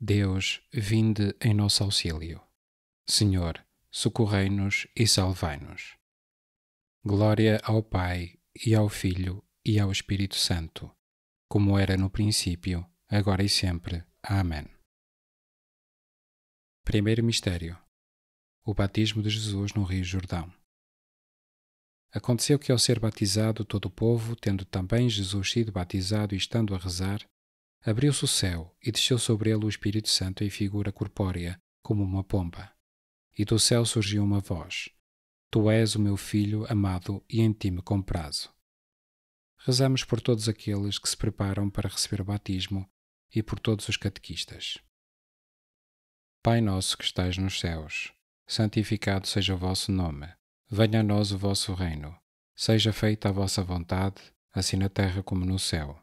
Deus, vinde em nosso auxílio. Senhor, socorrei-nos e salvai-nos. Glória ao Pai, e ao Filho, e ao Espírito Santo, como era no princípio, agora e sempre. Amém. Primeiro mistério: O batismo de Jesus no Rio Jordão. Aconteceu que, ao ser batizado, todo o povo, tendo também Jesus sido batizado e estando a rezar, Abriu-se o céu e desceu sobre ele o Espírito Santo em figura corpórea, como uma pomba. E do céu surgiu uma voz: Tu és o meu filho amado e em ti me comprazo. Rezamos por todos aqueles que se preparam para receber o batismo e por todos os catequistas. Pai nosso que estais nos céus, santificado seja o vosso nome. Venha a nós o vosso reino. Seja feita a vossa vontade, assim na terra como no céu.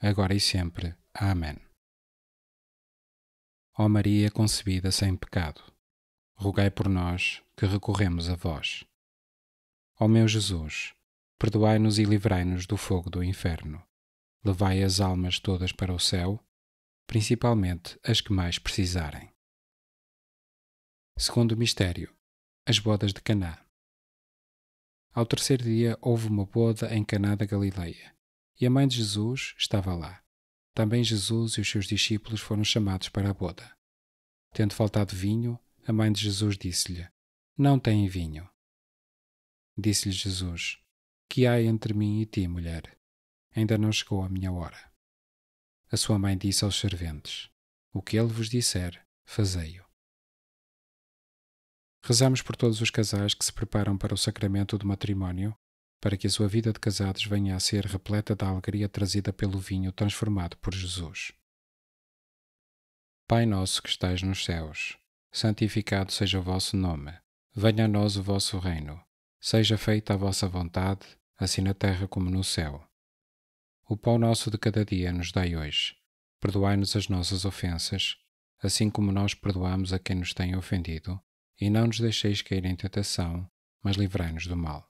agora e sempre. Amém. Ó Maria concebida sem pecado, rogai por nós que recorremos a vós. Ó meu Jesus, perdoai-nos e livrai-nos do fogo do inferno. Levai as almas todas para o céu, principalmente as que mais precisarem. Segundo mistério, as bodas de Caná. Ao terceiro dia houve uma boda em Caná da Galileia e a mãe de Jesus estava lá. Também Jesus e os seus discípulos foram chamados para a boda. Tendo faltado vinho, a mãe de Jesus disse-lhe: Não tem vinho. Disse-lhe Jesus: Que há entre mim e ti, mulher? Ainda não chegou a minha hora. A sua mãe disse aos serventes: O que ele vos disser, fazei-o. Rezamos por todos os casais que se preparam para o sacramento do matrimónio para que a sua vida de casados venha a ser repleta da alegria trazida pelo vinho transformado por Jesus. Pai nosso que estais nos céus, santificado seja o vosso nome. Venha a nós o vosso reino. Seja feita a vossa vontade, assim na terra como no céu. O pão nosso de cada dia nos dai hoje. Perdoai-nos as nossas ofensas, assim como nós perdoamos a quem nos tem ofendido, e não nos deixeis cair em tentação, mas livrai-nos do mal.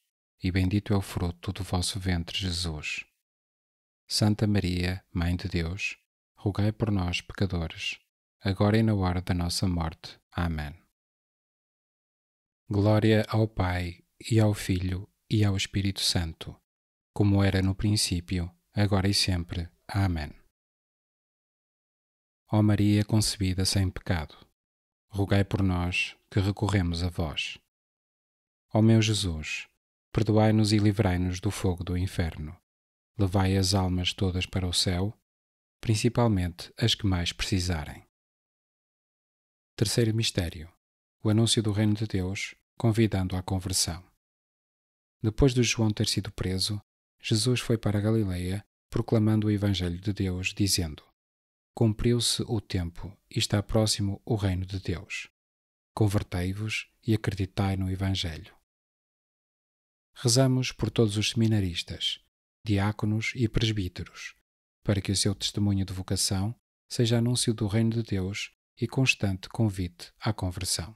e bendito é o fruto do vosso ventre, Jesus. Santa Maria, Mãe de Deus, rogai por nós, pecadores, agora e na hora da nossa morte. Amém. Glória ao Pai, e ao Filho, e ao Espírito Santo, como era no princípio, agora e sempre. Amém. Ó Maria concebida sem pecado, rogai por nós que recorremos a vós. Ó meu Jesus, perdoai-nos e livrai-nos do fogo do inferno. Levai as almas todas para o céu, principalmente as que mais precisarem. Terceiro mistério: o anúncio do Reino de Deus, convidando à conversão. Depois de João ter sido preso, Jesus foi para Galileia, proclamando o Evangelho de Deus, dizendo: Cumpriu-se o tempo e está próximo o Reino de Deus. Convertei-vos e acreditai no Evangelho rezamos por todos os seminaristas, diáconos e presbíteros, para que o seu testemunho de vocação seja anúncio do Reino de Deus e constante convite à conversão.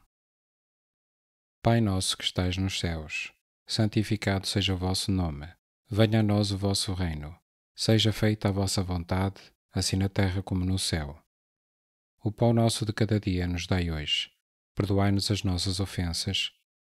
Pai nosso que estais nos céus, santificado seja o vosso nome. Venha a nós o vosso reino. Seja feita a vossa vontade, assim na terra como no céu. O pão nosso de cada dia nos dai hoje. Perdoai-nos as nossas ofensas,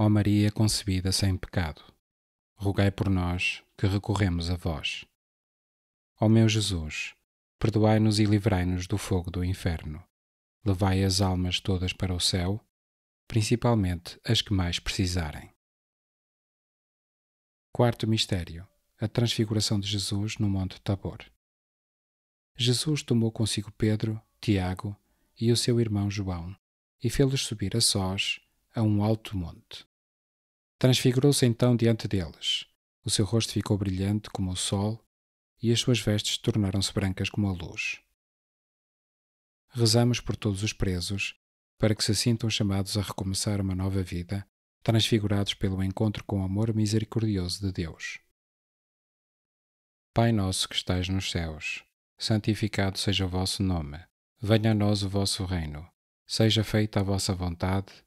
Ó Maria concebida sem pecado, rogai por nós que recorremos a vós. Ó meu Jesus, perdoai-nos e livrai-nos do fogo do inferno. Levai as almas todas para o céu, principalmente as que mais precisarem. Quarto mistério: a transfiguração de Jesus no Monte Tabor. Jesus tomou consigo Pedro, Tiago e o seu irmão João e fê-los subir a sós a um alto monte. Transfigurou-se então diante deles. O seu rosto ficou brilhante como o sol e as suas vestes tornaram-se brancas como a luz. Rezamos por todos os presos, para que se sintam chamados a recomeçar uma nova vida, transfigurados pelo encontro com o amor misericordioso de Deus. Pai nosso que estais nos céus, santificado seja o vosso nome. Venha a nós o vosso reino. Seja feita a vossa vontade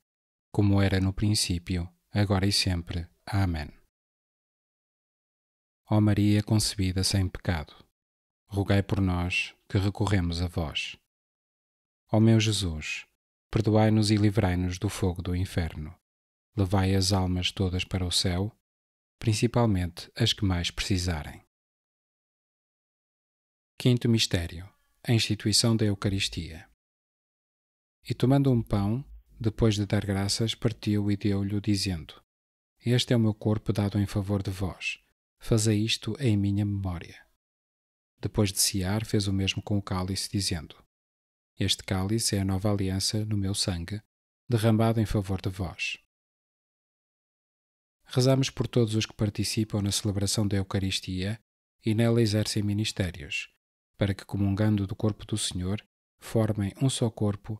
como era no princípio, agora e sempre. Amém. Ó Maria concebida sem pecado, rogai por nós que recorremos a vós. Ó meu Jesus, perdoai-nos e livrai-nos do fogo do inferno. Levai as almas todas para o céu, principalmente as que mais precisarem. Quinto mistério: a instituição da Eucaristia. E tomando um pão, depois de dar graças, partiu e deu-lhe, dizendo: Este é o meu corpo dado em favor de vós. Fazei isto em minha memória. Depois de cear, fez o mesmo com o cálice, dizendo: Este cálice é a nova aliança no meu sangue, derramado em favor de vós. Rezamos por todos os que participam na celebração da Eucaristia e nela exercem ministérios, para que, comungando do corpo do Senhor, formem um só corpo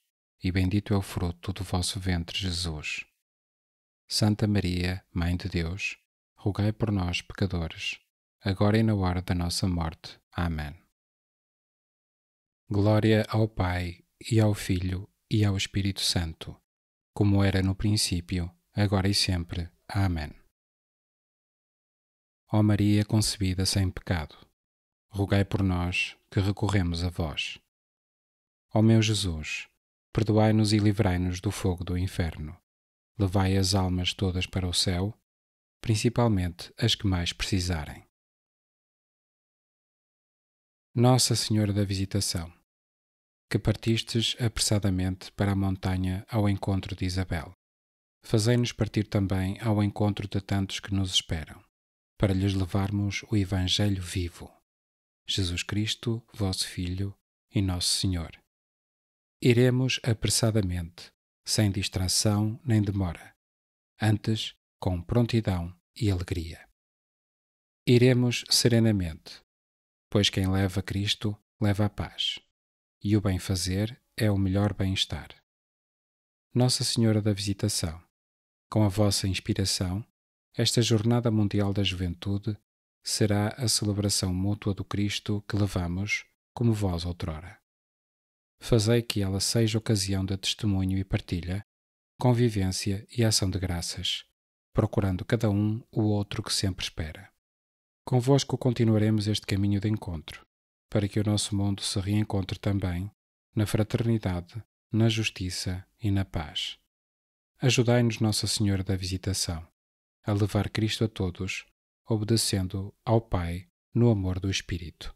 e bendito é o fruto do vosso ventre, Jesus. Santa Maria, Mãe de Deus, rogai por nós, pecadores, agora e na hora da nossa morte. Amém. Glória ao Pai, e ao Filho, e ao Espírito Santo, como era no princípio, agora e sempre. Amém. Ó Maria concebida sem pecado, rogai por nós que recorremos a vós. Ó meu Jesus, perdoai-nos e livrai-nos do fogo do inferno. Levai as almas todas para o céu, principalmente as que mais precisarem. Nossa Senhora da Visitação, que partistes apressadamente para a montanha ao encontro de Isabel, fazei-nos partir também ao encontro de tantos que nos esperam, para lhes levarmos o Evangelho vivo. Jesus Cristo, vosso Filho e nosso Senhor Iremos apressadamente, sem distração nem demora, antes com prontidão e alegria. Iremos serenamente, pois quem leva Cristo leva a paz, e o bem-fazer é o melhor bem-estar. Nossa Senhora da Visitação, com a vossa inspiração, esta Jornada Mundial da Juventude será a celebração mútua do Cristo que levamos como vós outrora fazei que ela seja ocasião de testemunho e partilha, convivência e ação de graças, procurando cada um o outro que sempre espera. Convosco continuaremos este caminho de encontro, para que o nosso mundo se reencontre também na fraternidade, na justiça e na paz. Ajudai-nos, Nossa Senhora da Visitação, a levar Cristo a todos, obedecendo ao Pai no amor do Espírito.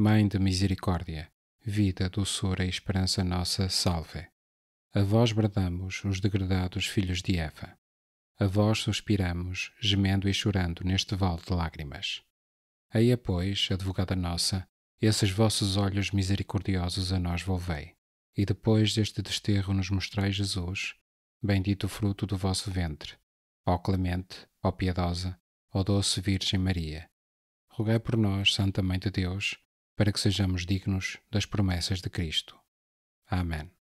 Mãe de misericórdia, vida, doçura e esperança nossa, salve. A vós bradamos, os degradados filhos de Eva. A vós suspiramos, gemendo e chorando neste vale de lágrimas. Eia, pois, advogada nossa, esses vossos olhos misericordiosos a nós volvei. E depois deste desterro nos mostrai Jesus, bendito o fruto do vosso ventre. Ó clemente, ó piedosa, ó doce Virgem Maria. Rogai por nós, Santa Mãe de Deus, para que sejamos dignos das promessas de Cristo. Amém.